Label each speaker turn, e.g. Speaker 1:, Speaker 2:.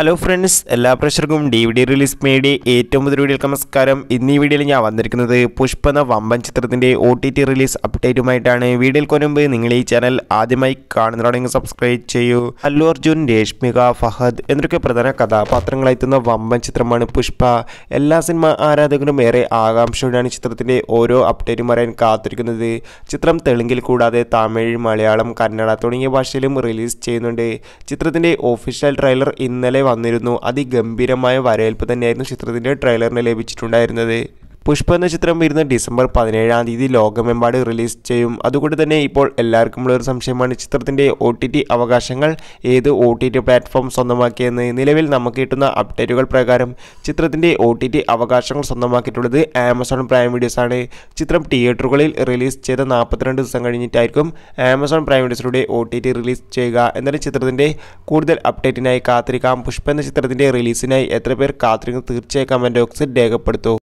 Speaker 1: hello friends എല്ലാ പ്രഷർക്കും D V D release media ഏറ്റവും പുതിയ വീഡിയോയിൽ നമസ്കാരം ഇന്ന് ഈ വീഡിയോയിൽ ഞാൻ വന്നിരിക്കുന്നത് പുഷ്പ എന്ന വമ്പൻ ചിത്രത്തിൻ്റെ ഒ ടി ടി റിലീസ് അപ്ഡേറ്റുമായിട്ടാണ് വീഡിയോയിൽ കൊനുമ്പ് നിങ്ങൾ ഈ ചാനൽ ആദ്യമായി കാണുന്നതോടെ സബ്സ്ക്രൈബ് ചെയ്യൂ അല്ലു അർജുൻ രേഷ്മിക ഫഹദ് എന്നൊക്കെ പ്രധാന കഥാപാത്രങ്ങളെത്തുന്ന വമ്പൻ ചിത്രമാണ് പുഷ്പ എല്ലാ സിനിമ ആരാധകരും ഏറെ ആകാംക്ഷയോടെയാണ് ചിത്രത്തിൻ്റെ ഓരോ അപ്ഡേറ്റും അറിയാൻ കാത്തിരിക്കുന്നത് ചിത്രം തെലുങ്കിൽ കൂടാതെ തമിഴ് മലയാളം കന്നഡ തുടങ്ങിയ ഭാഷയിലും റിലീസ് ചെയ്യുന്നുണ്ട് ചിത്രത്തിൻ്റെ ഒഫീഷ്യൽ ട്രെയിലർ ഇന്നലെ ഇന്നലെ വന്നിരുന്നു അതിഗംഭീരമായ വരവേൽപ്പ് തന്നെയായിരുന്നു ചിത്രത്തിൻ്റെ ട്രെയിലറിന് ലഭിച്ചിട്ടുണ്ടായിരുന്നത് പുഷ്പ എന്ന ചിത്രം വരുന്ന ഡിസംബർ പതിനേഴാം തീയതി ലോകമെമ്പാട് റിലീസ് ചെയ്യും അതുകൊണ്ട് തന്നെ ഇപ്പോൾ എല്ലാവർക്കുമുള്ള ഒരു സംശയമാണ് ചിത്രത്തിൻ്റെ ഒ ടി ടി അവകാശങ്ങൾ ഏത് ഒ ടി ടി പ്ലാറ്റ്ഫോം സ്വന്തമാക്കിയെന്ന് നിലവിൽ നമുക്ക് കിട്ടുന്ന അപ്ഡേറ്റുകൾ പ്രകാരം ചിത്രത്തിൻ്റെ ഒ ടി ടി അവകാശങ്ങൾ സ്വന്തമാക്കിയിട്ടുള്ളത് ആമസോൺ പ്രൈം വീഡിയോസ് ആണ് ചിത്രം തിയേറ്ററുകളിൽ റിലീസ് ചെയ്ത നാൽപ്പത്തിരണ്ട് ദിവസം കഴിഞ്ഞിട്ടായിരിക്കും ആമസോൺ പ്രൈം വീഡിയോസിലൂടെ ഒ ടി ടി റിലീസ് ചെയ്യുക എന്നാലും ചിത്രത്തിൻ്റെ കൂടുതൽ അപ്ഡേറ്റിനായി കാത്തിരിക്കാം പുഷ്പ എന്ന ചിത്രത്തിൻ്റെ റിലീസിനായി എത്ര പേർ കാത്തിരിക്കും തീർച്ചയായും കമൻറ്റ് ബോക്സിൽ രേഖപ്പെടുത്തൂ